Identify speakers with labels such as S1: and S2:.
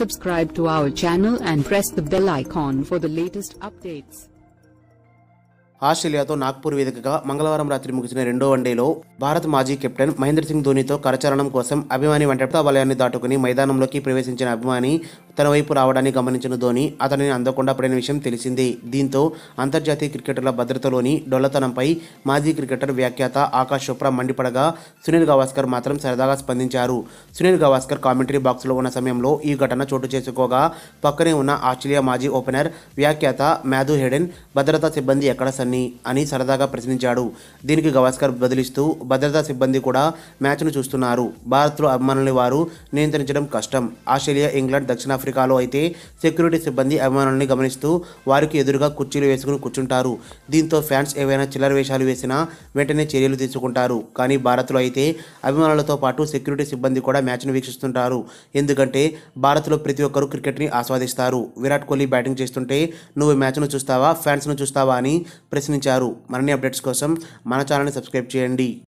S1: Subscribe to our channel and press the bell icon for the latest updates.
S2: ఆస్ట్రేలియాతో Nagpur వేదికగా మంగళవారం రాత్రి ముగిసిన రెండో వన్డేలో భారత్ మాజీ కెప్టెన్ మహేంద్ర సింగ్ ధోనితో కరచరణం కోసం అభిమాని వెంట వలయాన్ని దాటుకుని మైదానంలోకి ప్రవేశించిన అభిమాని తన వైపు రావడాన్ని గమనించిన ధోని అతనిని అందకుండా పడిన విషయం తెలిసింది దీంతో అంతర్జాతీయ క్రికెటర్ల భద్రతలోని డొల్లతనంపై మాజీ క్రికెటర్ వ్యాఖ్యాత ఆకాష్ చోప్రా మండిపడగా సునీల్ గవాస్కర్ మాత్రం సరదాగా స్పందించారు సునీల్ గవాస్కర్ కామెంటరీ బాక్స్లో ఉన్న సమయంలో ఈ ఘటన చోటు చేసుకోగా పక్కనే ఉన్న ఆస్ట్రేలియా మాజీ ఓపెనర్ వ్యాఖ్యాత మ్యాథు హెడెన్ భద్రతా సిబ్బంది ఎక్కడ సన్ని అని సరదాగా ప్రశ్నించాడు దీనికి గవాస్కర్ బదిలిస్తూ భద్రతా సిబ్బంది కూడా మ్యాచ్ను చూస్తున్నారు భారత్లో అభిమానులు వారు నియంత్రించడం కష్టం ఆస్ట్రేలియా ఇంగ్లాండ్ దక్షిణాఫ్రికా ఆఫ్రికాలో అయితే సెక్యూరిటీ సిబ్బంది అభిమానుల్ని గమనిస్తూ వారికి ఎదురుగా కుర్చీలు వేసుకుని కూర్చుంటారు దీంతో ఫ్యాన్స్ ఏవైనా చిల్లర వేషాలు వేసినా వెంటనే చర్యలు తీసుకుంటారు కానీ భారత్లో అయితే అభిమానులతో పాటు సెక్యూరిటీ సిబ్బంది కూడా మ్యాచ్ను వీక్షిస్తుంటారు ఎందుకంటే భారత్లో ప్రతి ఒక్కరూ క్రికెట్ని ఆస్వాదిస్తారు విరాట్ కోహ్లీ బ్యాటింగ్ చేస్తుంటే నువ్వు మ్యాచ్ను చూస్తావా ఫ్యాన్స్ను చూస్తావా అని ప్రశ్నించారు మరిన్ని అప్డేట్స్ కోసం మన ఛానల్ని సబ్స్క్రైబ్ చేయండి